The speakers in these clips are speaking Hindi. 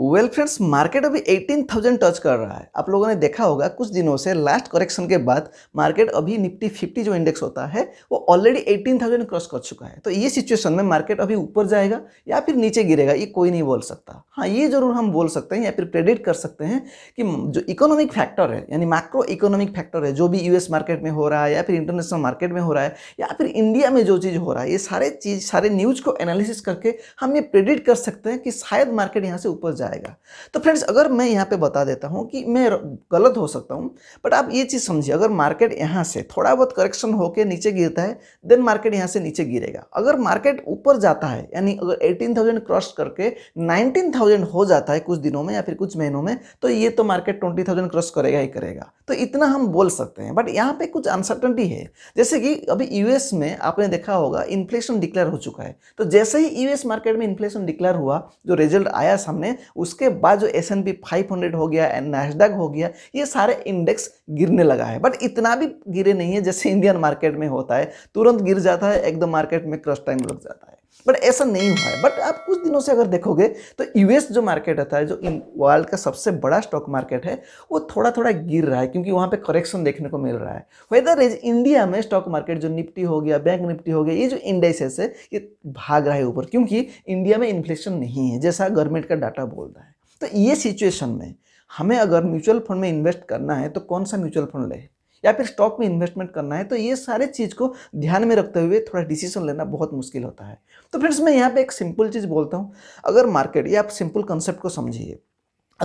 वेल फ्रेंड्स मार्केट अभी 18,000 टच कर रहा है आप लोगों ने देखा होगा कुछ दिनों से लास्ट करेक्शन के बाद मार्केट अभी निफ्टी 50 जो इंडेक्स होता है वो ऑलरेडी 18,000 क्रॉस कर चुका है तो ये सिचुएशन में मार्केट अभी ऊपर जाएगा या फिर नीचे गिरेगा ये कोई नहीं बोल सकता हाँ ये जरूर हम बोल सकते हैं या फिर प्रेडिक्ट कर सकते हैं कि जो इकोनॉमिक फैक्टर है यानी माइक्रो इकोनॉमिक फैक्टर है जो भी यूएस मार्केट में हो रहा है या फिर इंटरनेशनल मार्केट में हो रहा है या फिर इंडिया में जो चीज़ हो रहा है ये सारे चीज़ सारे न्यूज़ को एनालिसिस करके हम ये प्रेडिक्ट कर सकते हैं कि शायद मार्केट यहाँ से ऊपर जाए जाएगा तो फ्रेंड्स अगर मैं यहाँ पे बता देता हूँ कि मैं गलत हो सकता हूँ बट आप ये चीज़ समझिए अगर मार्केट यहाँ से थोड़ा बहुत करेक्शन होकर नीचे गिरता है देन मार्केट यहाँ से नीचे गिरेगा अगर मार्केट ऊपर जाता है यानी अगर एटीन क्रॉस करके नाइनटीन हो जाता है कुछ दिनों में या फिर कुछ महीनों में तो ये तो मार्केट ट्वेंटी क्रॉस करेगा ही करेगा तो इतना हम बोल सकते हैं बट यहाँ पर कुछ अनसर्टनटी है जैसे कि अभी यूएस में आपने देखा होगा इन्फ्लेशन डिक्लेयर हो चुका है तो जैसे ही यूएस मार्केट में इन्फ्लेशन डिक्लेयर हुआ जो रिजल्ट आया सामने उसके बाद जो S and P five hundred हो गया एंड नैशडैक हो गया ये सारे इंडेक्स गिरने लगा है बट इतना भी गिरे नहीं है जैसे इंडियन मार्केट में होता है तुरंत गिर जाता है एकदम मार्केट में क्रश टाइम लग जाता है बट ऐसा नहीं हुआ है बट आप कुछ दिनों से अगर देखोगे तो यूएस जो मार्केट रहता है जो वर्ल्ड का सबसे बड़ा स्टॉक मार्केट है वो थोड़ा थोड़ा गिर रहा है क्योंकि वहाँ पे करेक्शन देखने को मिल रहा है वेदर इज इंडिया में स्टॉक मार्केट जो निपटी हो गया बैंक निपटी हो गया ये जो इंडेक्सेस है ये भाग रहा है ऊपर क्योंकि इंडिया में इन्फ्लेशन नहीं है जैसा गवर्नमेंट का डाटा बोल रहा है तो ये सिचुएशन में हमें अगर म्यूचुअल फंड में इन्वेस्ट करना है तो कौन सा म्यूचुअल फंड ले या फिर स्टॉक में इन्वेस्टमेंट करना है तो ये सारे चीज़ को ध्यान में रखते हुए थोड़ा डिसीजन लेना बहुत मुश्किल होता है तो फ्रेंड्स मैं यहाँ पर एक सिंपल चीज़ बोलता हूँ अगर मार्केट ये आप सिंपल कंसेप्ट को समझिए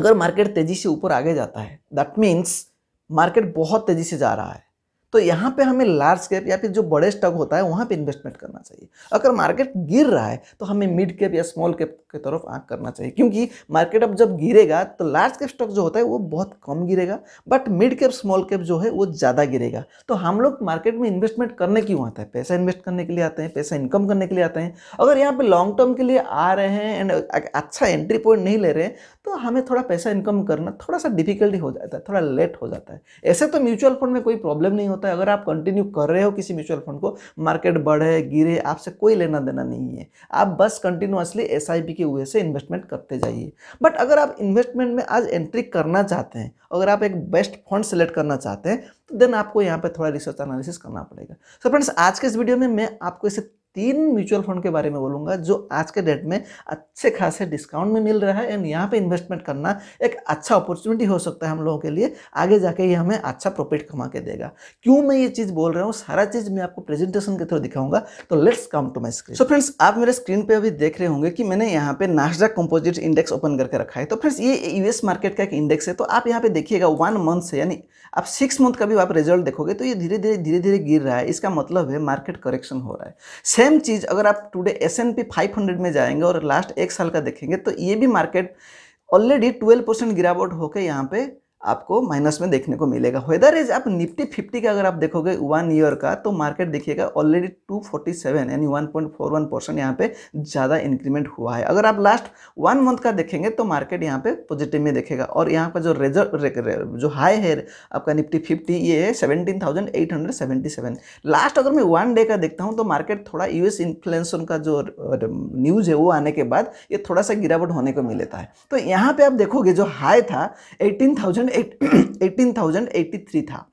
अगर मार्केट तेज़ी से ऊपर आगे जाता है दैट मीन्स मार्केट बहुत तेज़ी से जा रहा है तो यहाँ पे हमें लार्ज कैप या फिर जो बड़े स्टॉक होता है वहाँ पे इन्वेस्टमेंट करना चाहिए अगर मार्केट गिर रहा है तो हमें मिड कैप या स्मॉल कैप की तरफ आँख करना चाहिए क्योंकि मार्केट अब जब गिरेगा तो लार्ज कैप स्टॉक जो होता है वो बहुत कम गिरेगा but mid cap small cap जो है वो ज़्यादा गिरेगा तो हम लोग मार्केट में इन्वेस्टमेंट करने क्यों आता है पैसा इन्वेस्ट करने के लिए आते हैं पैसा इनकम करने के लिए आते हैं अगर यहाँ पर लॉन्ग टर्म के लिए आ रहे हैं एंड अच्छा एंट्री पॉइंट नहीं ले रहे हैं तो हमें थोड़ा पैसा इनकम करना थोड़ा सा डिफिकल्टी हो जाता है थोड़ा लेट हो जाता है ऐसे तो म्यूचुअल फंड में कोई प्रॉब्लम नहीं होता होता है अगर आप कंटिन्यू कर रहे हो किसी म्यूचुअल फंड को मार्केट बढ़े गिरे आपसे कोई लेना देना नहीं है आप बस कंटिन्यूसली एस के वे से इन्वेस्टमेंट करते जाइए बट अगर आप इन्वेस्टमेंट में आज एंट्री करना चाहते हैं अगर आप एक बेस्ट फंड सेलेक्ट करना चाहते हैं तो देन आपको यहाँ पर थोड़ा रिसर्च एनालिसिस करना पड़ेगा सो so फ्रेंड्स आज के इस वीडियो में मैं आपको इसे तीन म्यूचुअल फंड के बारे में बोलूंगा जो आज के डेट में अच्छे खासे डिस्काउंट में मिल रहा है एंड यहाँ पे इन्वेस्टमेंट करना एक अच्छा अपॉर्चुनिटी हो सकता है हम लोगों के लिए आगे जाके ये हमें अच्छा प्रॉफिट कमा के देगा क्यों मैं ये चीज़ बोल रहा हूँ सारा चीज़ मैं आपको प्रेजेंटेशन के थ्रू दिखाऊंगा तो let's come to my screen so friends आप मेरे स्क्रीन पर अभी देख रहे होंगे कि मैंने यहाँ पे नास्डा कंपोजिट इंडेक्स ओपन करके रखा है तो फ्रेंड्स ये यूएस मार्केट का एक इंडेक्स है तो आप यहाँ पे देखिएगा वन मंथ से यानी आप सिक्स मंथ का भी आप रिजल्ट देखोगे तो ये धीरे धीरे धीरे धीरे गिर रहा है इसका मतलब है मार्केट करेक्शन हो रहा है सेम चीज़ अगर आप today S and P five hundred में जाएंगे और लास्ट एक साल का देखेंगे तो ये भी मार्केट ऑलरेडी ट्वेल्व परसेंट गिरावट होकर यहाँ पे आपको माइनस में देखने को मिलेगा वेदर इज आप निफ्टी फिफ्टी का अगर आप देखोगे वन ईयर का तो मार्केट देखिएगा ऑलरेडी 247 यानी 1.41 परसेंट यहाँ पे ज़्यादा इंक्रीमेंट हुआ है अगर आप लास्ट वन मंथ का देखेंगे तो मार्केट यहाँ पे पॉजिटिव में देखेगा और यहाँ का जो रिजल्ट जो हाई है आपका निफ्टी फिफ्टी ये है सेवनटीन लास्ट अगर मैं वन डे का देखता हूँ तो मार्केट थोड़ा यूएस इन्फ्लुएंसन का जो न्यूज़ है वो आने के बाद ये थोड़ा सा गिरावट होने को मिलता है तो यहाँ पे आप देखोगे जो हाई था एटीन एटीन थाउजेंड थ्री था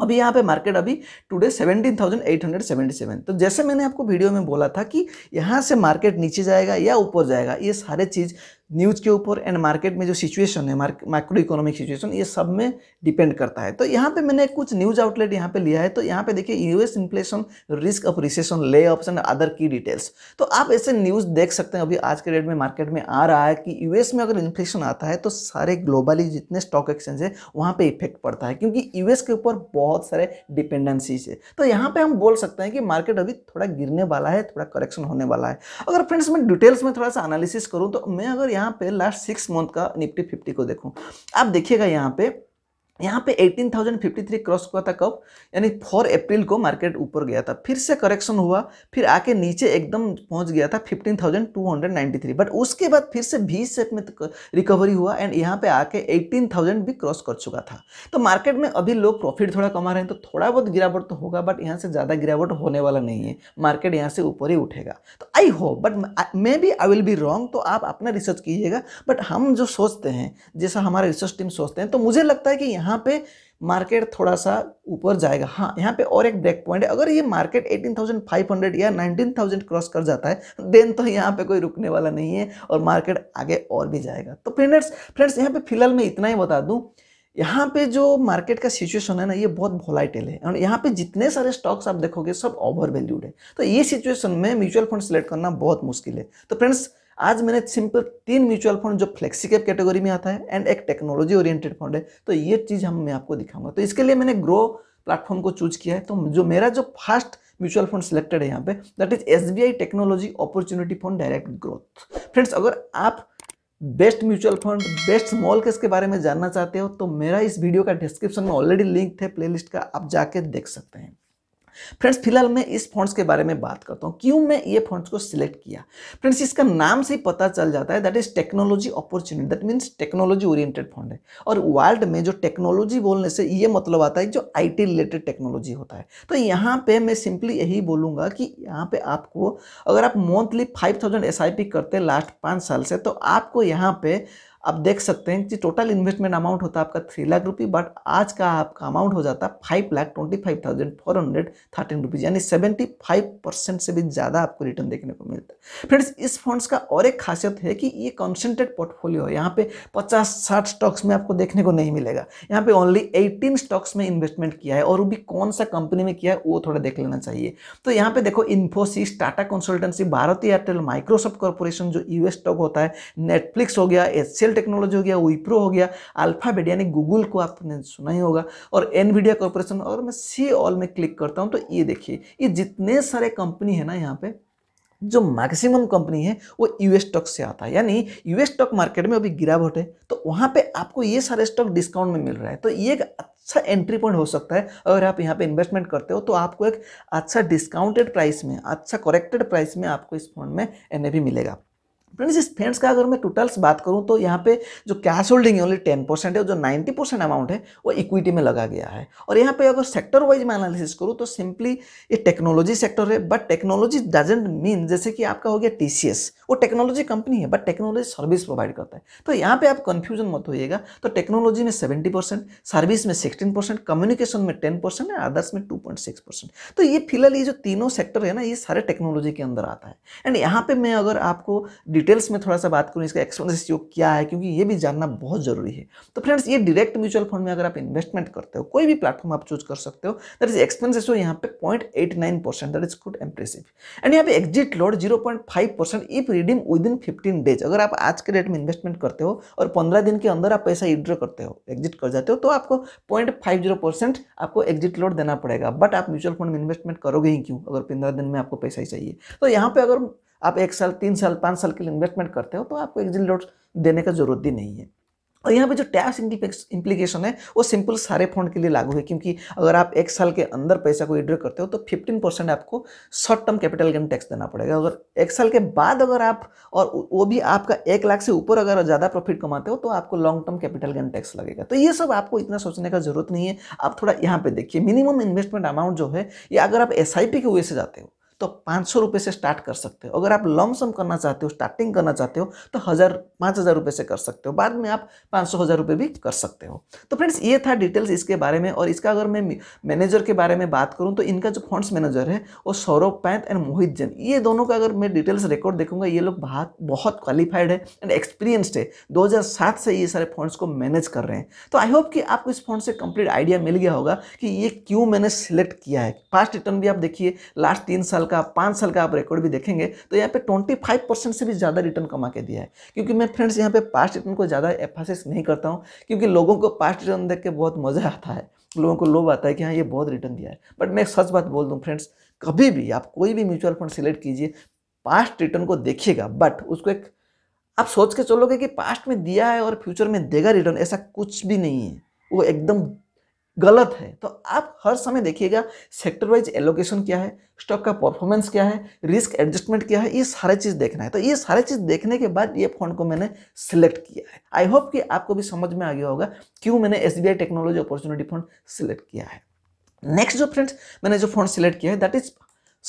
अभी यहाँ पे मार्केट अभी today seventeen thousand eight hundred seventy seven तो जैसे मैंने आपको वीडियो में बोला था कि यहाँ से मार्केट नीचे जाएगा या ऊपर जाएगा ये सारे चीज़ न्यूज़ के ऊपर एंड मार्केट में जो सिचुएशन है माइक्रो इकोनॉमिक सिचुएशन ये सब में डिपेंड करता है तो यहाँ पे मैंने कुछ न्यूज़ आउटलेट यहाँ पे लिया है तो यहाँ पे देखिए US inflation risk of recession layoffs and other की डिटेल्स तो आप ऐसे न्यूज़ देख सकते हैं अभी आज के डेट में मार्केट में आ रहा है कि यूएस में अगर इन्फ्लेशन आता है तो सारे ग्लोबली जितने स्टॉक एक्सचेंज है वहाँ पर इफेक्ट पड़ता है क्योंकि यूएस के ऊपर बहुत सारे डिपेंडेंसीज है तो यहाँ पर हम बोल सकते हैं कि मार्केट अभी थोड़ा गिरने वाला है थोड़ा करेक्शन होने वाला है अगर फ्रेंड्स मैं डिटेल्स में थोड़ा सा एनालिसिस करूँ तो मैं अगर यहाँ पे लास्ट सिक्स मंथ का निफ्टी फिफ्टी को देखो आप देखिएगा यहाँ पे यहाँ पे 18,053 क्रॉस हुआ था कब यानी 4 अप्रैल को मार्केट ऊपर गया था फिर से करेक्शन हुआ फिर आके नीचे एकदम पहुंच गया था 15,293 बट उसके बाद फिर से भी सेप में रिकवरी तो हुआ एंड यहाँ पे आके 18,000 भी क्रॉस कर चुका था तो मार्केट में अभी लोग प्रॉफिट थोड़ा कमा रहे हैं तो थोड़ा बहुत गिरावट तो होगा बट यहाँ से ज़्यादा गिरावट होने वाला नहीं है मार्केट यहाँ से ऊपर ही उठेगा तो I hope but maybe I will be wrong तो आप अपना रिसर्च कीजिएगा बट हम जो सोचते हैं जैसा हमारा रिसर्च टीम सोचते हैं तो मुझे लगता है कि यहाँ यहाँ पे मार्केट थोड़ा सा ऊपर जाएगा हाँ यहाँ पे और एक ब्रेक पॉइंट है अगर ये मार्केट 18,500 या 19,000 क्रॉस कर जाता है देन तो यहाँ पे कोई रुकने वाला नहीं है और मार्केट आगे और भी जाएगा तो फ्रेंड्स फ्रेंड्स यहाँ पे फिलहाल मैं इतना ही बता दूँ यहाँ पे जो मार्केट का सिचुएशन है ना ये बहुत वोलाइटल है और यहाँ पे जितने सारे स्टॉक्स आप देखोगे सब ओवर वैल्यूड है तो ये सिचुएशन में म्यूचुअल फंड सेलेक्ट करना बहुत मुश्किल है तो फ्रेंड्स आज मैंने सिंपल तीन म्यूचुअल फंड जो फ्लेक्सी कैप कैटेगरी में आता है एंड एक टेक्नोलॉजी ओरिएंटेड फंड है तो ये चीज़ हम मैं आपको दिखाऊंगा तो इसके लिए मैंने ग्रो प्लेटफॉर्म को चूज किया है तो जो मेरा जो फर्स्ट म्यूचुअल फंड सिलेक्टेड है यहाँ पे that is S technology opportunity fund direct growth friends अगर आप best mutual fund best small case के बारे में जानना चाहते हो तो मेरा इस वीडियो का डिस्क्रिप्शन में ऑलरेडी लिंक है प्लेलिस्ट का आप जाके देख सकते हैं फ्रेंड्स फिलहाल मैं इस फंड्स के बारे में बात करता हूँ क्यों मैं ये फंड्स को सिलेक्ट किया फ्रेंड्स इसका नाम से ही पता चल जाता है that is technology opportunity that means technology oriented fund है और वर्ल्ड में जो टेक्नोलॉजी बोलने से ये मतलब आता है जो आई रिलेटेड टेक्नोलॉजी होता है तो यहाँ पर मैं सिंपली यही बोलूँगा कि यहाँ पर आपको अगर आप मंथली फाइव थाउजेंड करते लास्ट पाँच साल से तो आपको यहाँ पर आप देख सकते हैं कि टोटल इन्वेस्टमेंट अमाउंट होता है आपका थ्री लाख रुपी बट आज का आपका अमाउंट हो जाता है five lakh twenty five thousand four hundred thirteen rupees यानी सेवेंटी फाइव परसेंट से भी ज़्यादा आपको रिटर्न देखने को मिलता है फ्रेंड्स इस फंड्स का और एक खासियत है कि ये कॉन्सेंट्रेट पोर्टफोलियो है यहाँ पे पचास साठ स्टॉक्स में आपको देखने को नहीं मिलेगा यहाँ पे ओनली एटीन स्टॉक्स में इन्वेस्टमेंट किया है और वो भी कौन सा कंपनी में किया है वो थोड़ा देख लेना चाहिए तो यहाँ पे देखो Infosys Tata consultancy Bharti Airtel Microsoft corporation जो यूएस स्टॉक होता है नेटफ्लिक्स हो गया एच एनसेल टेक्नोलॉजी हो गया विप्रो हो गया अल्फाबेट यानी गूगल को आपने सुना ही होगा और एन वीडिया कॉरपोरेशन अगर मैं सी ऑल में क्लिक करता हूँ तो ये देखिए ये जितने सारे कंपनी है ना यहाँ पे जो मैक्सिमम कंपनी है वो यूएस स्टॉक से आता है यानी यूएस स्टॉक मार्केट में अभी गिरावट है तो वहाँ पे आपको ये सारे स्टॉक डिस्काउंट में मिल रहा है तो ये एक अच्छा एंट्री पॉइंट हो सकता है अगर आप यहाँ पे इन्वेस्टमेंट करते हो तो आपको एक अच्छा डिस्काउंटेड प्राइस में अच्छा करेक्टेड प्राइस में आपको इस फंड में एन मिलेगा फ्रेंड्स इस फ्रेंड्स का अगर मैं टोटल्स बात करूं तो यहाँ पे जो कैश होल्डिंग है ओनली टेन परसेंट है जो नाइन्टी परसेंट अमाउंट है वो इक्विटी में लगा गया है और यहाँ पे अगर सेक्टर वाइज मैं एनालिसिस करूँ तो सिंपली ये टेक्नोलॉजी सेक्टर है बट टेक्नोलॉजी डजेंट मीन जैसे कि आपका हो गया टी वो टेक्नोलॉजी कंपनी है बट टेक्नोलॉजी सर्विस प्रोवाइड करता है तो यहाँ पर आप कन्फ्यूजन मत होइएगा तो टेक्नोलॉजी में सेवेंटी सर्विस में सिक्सटीन कम्युनिकेशन में टेन परसेंट अदर्स में टू तो ये फिलहाल ये जो तीनों सेक्टर है ना ये सारे टेक्नोलॉजी के अंदर आता है एंड यहाँ पर मैं अगर आपको डिटेल्स में थोड़ा सा बात करूँ इसका एक्सपेंस रेशियो क्या है क्योंकि ये भी जानना बहुत जरूरी है तो फ्रेंड्स ये डायरेक्ट म्यूचुअल फंड में अगर आप इन्वेस्टमेंट करते हो कोई भी प्लेटफॉर्म आप चूज कर सकते हो दैट इज एक्सपेंस रेशियो यहाँ पे point eight nine percent that is good impressive and यहाँ पे exit load zero point five percent if redeem within fifteen days अगर आप आज के डेट में इन्वेस्टमेंट करते हो और पंद्रह दिन के अंदर आप पैसा विड्रॉ करते हो एग्जिट कर जाते हो तो आपको पॉइंट फाइव जीरो परसेंट आपको एग्जिट लॉड देना पड़ेगा बट आप म्यूचुअल फंड में इन्वेस्टमेंट करोगे ही क्यों अगर पंद्रह दिन में आपको पैसा ही चाहिए तो यहाँ पे अगर आप एक साल तीन साल पाँच साल के लिए इन्वेस्टमेंट करते हो तो आपको एग्जिट लोड देने का जरूरत ही नहीं है और यहाँ पे जो टैक्स इंप्लीकेशन है वो सिंपल सारे फंड के लिए लागू है क्योंकि अगर आप एक साल के अंदर पैसा को विड्रॉ करते हो तो 15 परसेंट आपको short term capital gain tax देना पड़ेगा अगर एक साल के बाद अगर आप और वो भी आपका एक लाख से ऊपर अगर ज़्यादा प्रॉफिट कमाते हो तो आपको long term capital gain tax लगेगा तो ये सब आपको इतना सोचने का जरूरत नहीं है आप थोड़ा यहाँ पर देखिए मिनिमम इन्वेस्टमेंट अमाउंट जो है ये अगर आप एस के वे से जाते हो तो पाँच सौ रुपये से स्टार्ट कर सकते हो अगर आप लमसम करना चाहते हो स्टार्टिंग करना चाहते हो तो हज़ार पाँच हज़ार रुपये से कर सकते हो बाद में आप पाँच सौ हज़ार रुपये भी कर सकते हो तो फ्रेंड्स ये था डिटेल्स इसके बारे में और इसका अगर मैं मैनेजर के बारे में बात करूँ तो इनका जो फंड्स मैनेजर है वो सौरभ पैंत एंड मोहित जैन ये दोनों का अगर मैं डिटेल्स रिकॉर्ड देखूंगा ये लोग बहुत बहुत क्वालिफाइड है एंड एक्सपीरियंस्ड है दो से ये सारे फंड्स को मैनेज कर रहे हैं तो आई होप कि आपको इस फंड से कंप्लीट आइडिया मिल गया होगा कि ये क्यों मैंने सिलेक्ट किया है फास्ट रिटर्न भी आप देखिए लास्ट तीन साल का पाँच साल का आप रिकॉर्ड भी देखेंगे तो यहाँ पे ट्वेंटी फाइव परसेंट से भी ज़्यादा रिटर्न कमा के दिया है क्योंकि मैं फ्रेंड्स यहाँ पे पास्ट रिटर्न को ज़्यादा एफासिस नहीं करता हूँ क्योंकि लोगों को पास्ट रिटर्न देख के बहुत मज़ा आता है लोगों को लोभ आता है कि हाँ ये बहुत रिटर्न दिया है बट मैं सच बात बोल दूँ फ्रेंड्स कभी भी आप कोई भी म्यूचुअल फंड सिलेक्ट कीजिए पास्ट रिटर्न को देखिएगा बट उसको एक आप सोच के चलोगे कि पास्ट में दिया है और फ्यूचर में देगा रिटर्न ऐसा कुछ भी नहीं है वो एकदम गलत है तो आप हर समय देखिएगा सेक्टर वाइज एलोकेशन क्या है स्टॉक का परफॉर्मेंस क्या है रिस्क एडजस्टमेंट क्या है ये सारे चीज़ देखना है तो ये सारे चीज़ देखने के बाद ये फंड को मैंने सिलेक्ट किया है आई होप कि आपको भी समझ में आ गया होगा क्यों मैंने S technology opportunity fund select किया है नेक्स्ट जो फ्रेंड्स मैंने जो फंड सिलेक्ट किया है दैट इज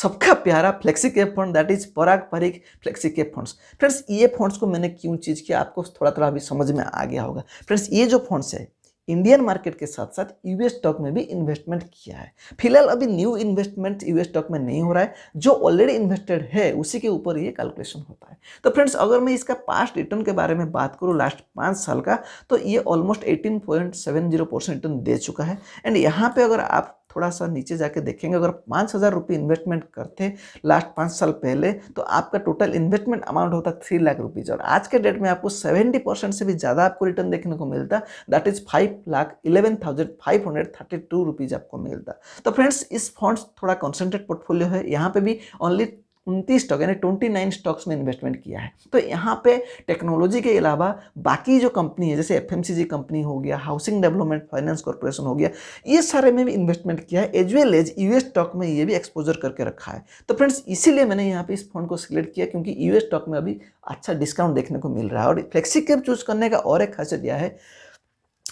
सबका प्यारा flexi cap fund that is Parag Parikh flexi cap funds friends ये फंड्स को मैंने क्यों चीज़ किया आपको थोड़ा थोड़ा अभी समझ में आ गया होगा फ्रेंड्स ये जो फंड्स है इंडियन मार्केट के साथ साथ यूएस स्टॉक में भी इन्वेस्टमेंट किया है फिलहाल अभी न्यू इन्वेस्टमेंट यूएस स्टॉक में नहीं हो रहा है जो ऑलरेडी इन्वेस्टेड है उसी के ऊपर ये कैलकुलेशन होता है तो फ्रेंड्स अगर मैं इसका पास्ट रिटर्न के बारे में बात करूँ लास्ट पाँच साल का तो ये ऑलमोस्ट एटीन रिटर्न दे चुका है एंड यहाँ पर अगर आप थोड़ा सा नीचे जाके देखेंगे अगर पाँच हज़ार रुपये इन्वेस्टमेंट करते लास्ट पाँच साल पहले तो आपका टोटल इन्वेस्टमेंट अमाउंट होता थ्री लाख रुपीज़ और आज के डेट में आपको सेवेंटी परसेंट से भी ज़्यादा आपको रिटर्न देखने को मिलता that is five lakh eleven thousand five hundred thirty two rupees आपको मिलता तो फ्रेंड्स इस फंड थोड़ा कॉन्सेंट्रेट पोर्टफोलियो है यहाँ पर भी ओनली उनतीस स्टॉक यानी ट्वेंटी नाइन स्टॉक्स में इन्वेस्टमेंट किया है तो यहाँ पे टेक्नोलॉजी के अलावा बाकी जो कंपनी है जैसे एफ कंपनी हो गया हाउसिंग डेवलपमेंट फाइनेंस कॉरपोरेशन हो गया ये सारे में भी इन्वेस्टमेंट किया है as well as US stock में ये भी एक्सपोजर करके रखा है तो फ्रेंड्स इसीलिए मैंने यहाँ पे इस फंड को सिलेक्ट किया क्योंकि यूएस स्टॉक में अभी अच्छा डिस्काउंट देखने को मिल रहा है और फ्लेक्सी कैप चूज करने का और एक खासियत यह है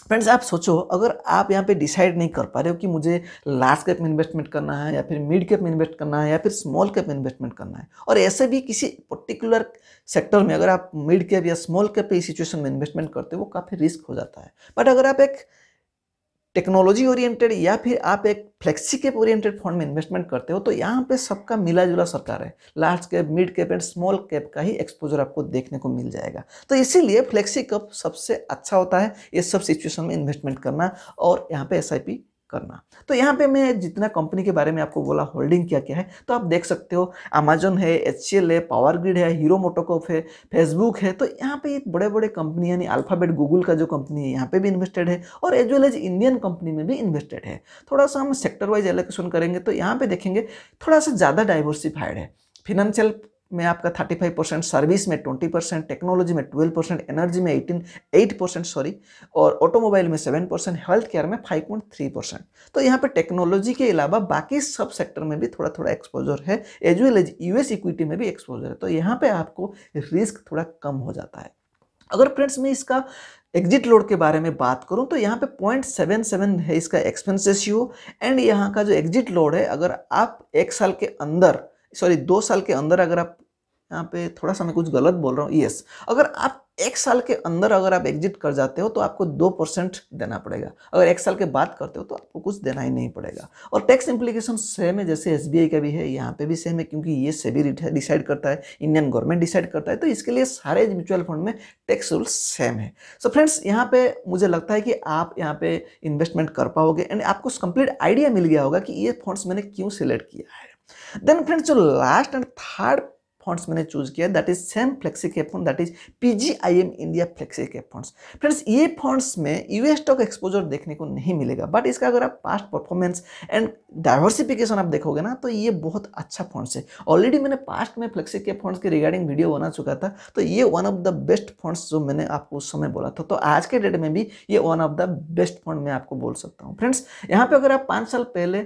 फ्रेंड्स आप सोचो अगर आप यहाँ पे डिसाइड नहीं कर पा रहे हो कि मुझे लार्ज कैप में इन्वेस्टमेंट करना है या फिर मिड कैप में इन्वेस्ट करना है या फिर स्मॉल कैप में इन्वेस्टमेंट करना है और ऐसे भी किसी पर्टिकुलर सेक्टर में अगर आप मिड कैप या स्मॉल कैप पे सिचुएशन में इन्वेस्टमेंट करते हो वो काफ़ी रिस्क हो जाता है बट अगर आप एक टेक्नोलॉजी ओरिएंटेड या फिर आप एक फ्लेक्सी कैप ओरिएंटेड फंड में इन्वेस्टमेंट करते हो तो यहाँ पे सबका मिला जुला सरकार है large cap mid cap and small cap का ही एक्सपोजर आपको देखने को मिल जाएगा तो इसीलिए फ्लेक्सी कैप सबसे अच्छा होता है ये सब सिचुएशन में इन्वेस्टमेंट करना और यहाँ पे एस करना तो यहाँ पे मैं जितना कंपनी के बारे में आपको बोला होल्डिंग क्या क्या है तो आप देख सकते हो अमेजोन है एच है पावर ग्रिड है हीरो मोटोकॉप है फेसबुक है तो यहाँ पे एक बड़े बड़े कंपनी यानी अल्फ़ाबेट गूगल का जो कंपनी है यहाँ पे भी इन्वेस्टेड है और as well as Indian company में भी इन्वेस्टेड है थोड़ा सा हम सेक्टर वाइज एलोकेशन करेंगे तो यहाँ पे देखेंगे थोड़ा सा ज़्यादा डाइवर्सिफाइड है फिनेंशियल में आपका 35 परसेंट सर्विस में 20 परसेंट टेक्नोलॉजी में 12 परसेंट एनर्जी में 18 8 परसेंट सॉरी और ऑटोमोबाइल में 7 परसेंट हेल्थ केयर में 5.3 परसेंट तो यहाँ पे टेक्नोलॉजी के अलावा बाकी सब सेक्टर में भी थोड़ा थोड़ा एक्सपोजर है as well as US equity में भी एक्सपोजर है तो यहाँ पर आपको रिस्क थोड़ा कम हो जाता है अगर फ्रेंड्स में इसका एग्जिट लोड के बारे में बात करूं तो यहाँ पे पॉइंट सेवन सेवन है इसका एक्सपेंसेस यू एंड यहाँ का जो एग्जिट लोड है अगर आप एक साल के अंदर सॉरी दो साल के अंदर अगर आप यहाँ पे थोड़ा सा मैं कुछ गलत बोल रहा हूँ यस अगर आप एक साल के अंदर अगर आप एग्जिट कर जाते हो तो आपको दो परसेंट देना पड़ेगा अगर एक साल के बाद करते हो तो आपको कुछ देना ही नहीं पड़ेगा और टैक्स इम्प्लीकेशन सेम है जैसे एस का भी है यहाँ पे भी सेम है क्योंकि ये सेबी डिसाइड करता है इंडियन गवर्नमेंट डिसाइड करता है तो इसके लिए सारे म्यूचुअल फंड में टैक्स रूल सेम है सो so फ्रेंड्स यहाँ पे मुझे लगता है कि आप यहाँ पे इन्वेस्टमेंट कर पाओगे एंड आपको कंप्लीट आइडिया मिल गया होगा कि ये फंड्स मैंने क्यों सिलेक्ट किया है देन फ्रेंड्स जो लास्ट एंड थर्ड फंड्स मैंने चूज किया that is same flexi cap fund that is PGIM India flexi cap funds friends ये फंड्स में यूएस स्टॉक एक्सपोजर देखने को नहीं मिलेगा बट इसका अगर आप पास्ट परफॉर्मेंस एंड डाइवर्सिफिकेशन आप देखोगे ना तो ये बहुत अच्छा फंड्स है ऑलरेडी मैंने पास्ट में फ्लेक्सी कैप फंड्स के रिगार्डिंग वीडियो बना चुका था तो ये one of the best funds जो मैंने आपको उस समय बोला था तो आज के डेट में भी ये one of the best fund मैं आपको बोल सकता हूँ फ्रेंड्स यहाँ पे अगर आप पाँच साल पहले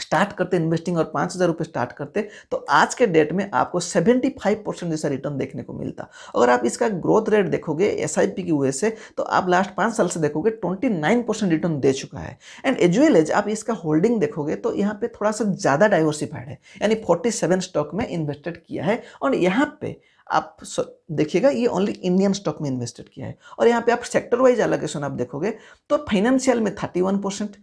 स्टार्ट करते इन्वेस्टिंग और पाँच हज़ार रुपये स्टार्ट करते तो आज के डेट में आपको 75 परसेंट जैसा रिटर्न देखने को मिलता अगर आप इसका ग्रोथ रेट देखोगे एस आई पी की वजह से तो आप लास्ट पाँच साल से देखोगे 29 परसेंट रिटर्न दे चुका है एंड एज वेल एज आप इसका होल्डिंग देखोगे तो यहाँ पे थोड़ा सा ज़्यादा डाइवर्सिफाइड है यानी सेवन स्टॉक में इन्वेस्टेड किया है और यहाँ पे आप देखिएगा ये ओनली इंडियन स्टॉक में इन्वेस्टेड किया है और यहाँ पे आप सेक्टर वाइज एलोकेशन आप देखोगे तो फाइनेंशियल में वन परसेंट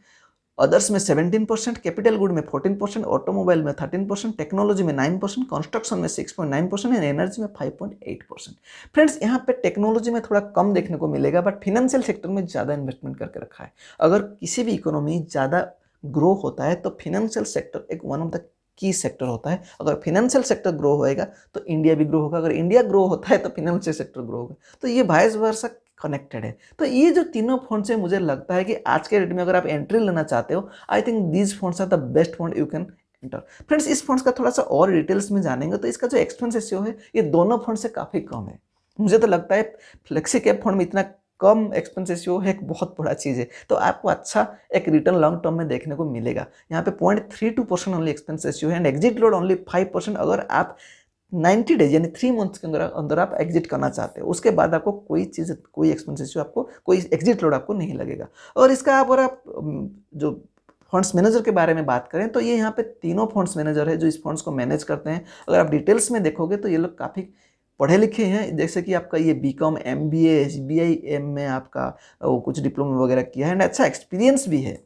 अदर्स में 17 परसेंट कैपिटल गुड में 14 परसेंट ऑटोमोबाइल में 13 परसेंट टेक्नोलॉजी में 9 परसेंट कंस्ट्रक्शन में 6.9 परसेंट एंड एनर्जी में 5.8 परसेंट फ्रेंड्स यहाँ पे टेक्नोलॉजी में थोड़ा कम देखने को मिलेगा बट फिनेंशियल सेक्टर में ज़्यादा इन्वेस्टमेंट करके रखा है अगर किसी भी इकोनॉमी ज़्यादा ग्रो होता है तो फिनेंशियल सेक्टर एक one of the key sector होता है अगर फिनेंशियल सेक्टर ग्रो होएगा तो इंडिया भी ग्रो होगा अगर इंडिया ग्रो होता है तो फिनेंशियल सेक्टर ग्रो होगा तो ये भाई वर्षा कनेक्टेड है तो ये जो तीनों फोन से मुझे लगता है कि आज के डेट में अगर आप एंट्री लेना चाहते हो I think these phone are the best phone you can enter friends इस फोन का थोड़ा सा और डिटेल्स में जानेंगे तो इसका जो एक्सपेंस रेशियो है ये दोनों फंड से काफ़ी कम है मुझे तो लगता है फ्लेक्सी कैप फंड में इतना कम एक्सपेंस रेशियो है एक बहुत बड़ा चीज़ है तो आपको अच्छा एक रिटर्न लॉन्ग टर्म में देखने को मिलेगा यहाँ पे point three two percent only expense ratio है and exit load only five percent अगर आप 90 डेज यानी थ्री मंथ्स के अंदर अंदर आप एग्जिट करना चाहते हो उसके बाद आपको कोई चीज़ कोई एक्सपेंसिस आपको कोई एग्जिट लोड आपको नहीं लगेगा और इसका आप और आप जो फंड्स मैनेजर के बारे में बात करें तो ये यहाँ पे तीनों फंड्स मैनेजर है जो इस फंड्स को मैनेज करते हैं अगर आप डिटेल्स में देखोगे तो ये लोग काफ़ी पढ़े लिखे हैं जैसे कि आपका ये B com M B S B I M में आपका वो कुछ डिप्लोमा वगैरह किया है एंड अच्छा एक्सपीरियंस भी है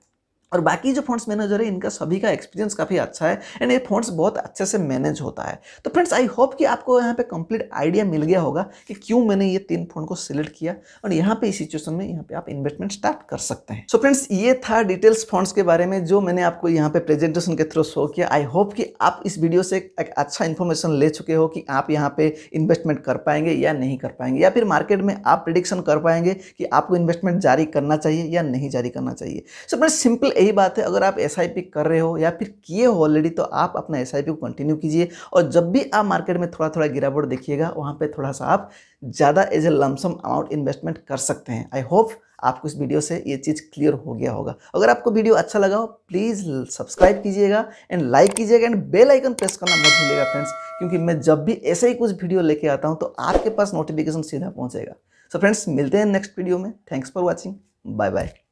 और बाकी जो फंड्स मैनेजर है इनका सभी का एक्सपीरियंस काफ़ी अच्छा है एंड ये फंड्स बहुत अच्छे से मैनेज होता है तो फ्रेंड्स आई होप कि आपको यहाँ पे कंप्लीट आइडिया मिल गया होगा कि क्यों मैंने ये तीन फंड को सिलेक्ट किया और यहाँ पे इस सिचुएशन में यहाँ पे आप इन्वेस्टमेंट स्टार्ट कर सकते हैं सो so फ्रेंड्स ये था डिटेल्स फंड्स के बारे में जो मैंने आपको यहाँ पे प्रेजेंटेशन के थ्रू शो किया आई होप कि आप इस वीडियो से एक अच्छा इन्फॉर्मेशन ले चुके हो कि आप यहाँ पे इन्वेस्टमेंट कर पाएंगे या नहीं कर पाएंगे या फिर मार्केट में आप प्रिडिक्शन कर पाएंगे कि आपको इन्वेस्टमेंट जारी करना चाहिए या नहीं जारी करना चाहिए सो फ्रेंड्स सिंपल यही बात है अगर आप एस कर रहे हो या फिर किए हो ऑलरेडी तो आप अपना एस को कंटिन्यू कीजिए और जब भी आप मार्केट में थोड़ा थोड़ा गिरावट देखिएगा वहाँ पर थोड़ा सा आप ज़्यादा as a lump sum amount investment कर सकते हैं आई होप आपको इस वीडियो से ये चीज़ क्लियर हो गया होगा अगर आपको वीडियो अच्छा लगा हो प्लीज़ सब्सक्राइब कीजिएगा एंड लाइक कीजिएगा एंड बेल आइकन प्रेस करना मत भूलिएगा फ्रेंड्स क्योंकि मैं जब भी ऐसे ही कुछ वीडियो लेके आता हूँ तो आपके पास नोटिफिकेशन सीधा पहुँचेगा सो फ्रेंड्स मिलते हैं नेक्स्ट वीडियो में thanks for watching bye bye